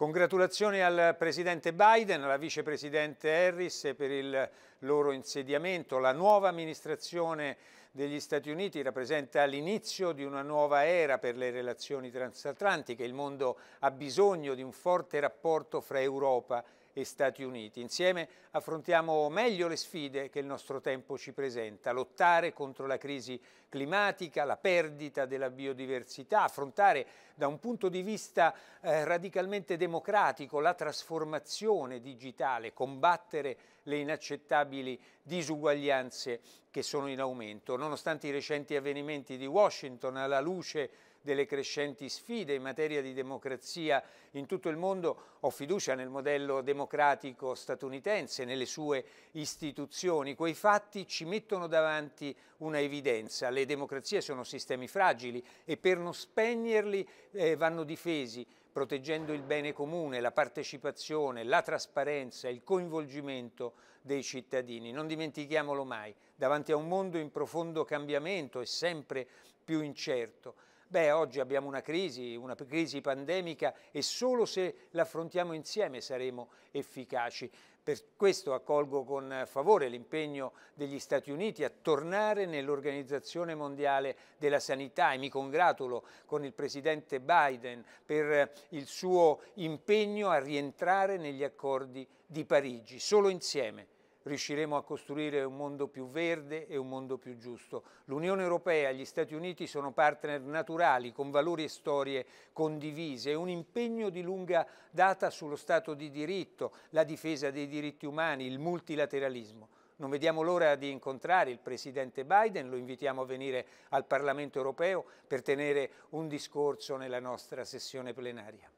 Congratulazioni al Presidente Biden, alla Vicepresidente Harris per il loro insediamento. La nuova amministrazione degli Stati Uniti rappresenta l'inizio di una nuova era per le relazioni transatlantiche. Il mondo ha bisogno di un forte rapporto fra Europa e e Stati Uniti. Insieme affrontiamo meglio le sfide che il nostro tempo ci presenta, lottare contro la crisi climatica, la perdita della biodiversità, affrontare da un punto di vista eh, radicalmente democratico la trasformazione digitale, combattere le inaccettabili disuguaglianze che sono in aumento. Nonostante i recenti avvenimenti di Washington alla luce delle crescenti sfide in materia di democrazia in tutto il mondo, ho fiducia nel modello democratico statunitense, nelle sue istituzioni. Quei fatti ci mettono davanti una evidenza. Le democrazie sono sistemi fragili e per non spegnerli eh, vanno difesi proteggendo il bene comune, la partecipazione, la trasparenza, il coinvolgimento dei cittadini. Non dimentichiamolo mai, davanti a un mondo in profondo cambiamento e sempre più incerto. Beh, oggi abbiamo una crisi, una crisi pandemica e solo se l'affrontiamo insieme saremo efficaci. Per questo accolgo con favore l'impegno degli Stati Uniti a tornare nell'Organizzazione Mondiale della Sanità e mi congratulo con il Presidente Biden per il suo impegno a rientrare negli accordi di Parigi. Solo insieme riusciremo a costruire un mondo più verde e un mondo più giusto. L'Unione Europea e gli Stati Uniti sono partner naturali con valori e storie condivise, un impegno di lunga data sullo Stato di diritto, la difesa dei diritti umani, il multilateralismo. Non vediamo l'ora di incontrare il Presidente Biden, lo invitiamo a venire al Parlamento europeo per tenere un discorso nella nostra sessione plenaria.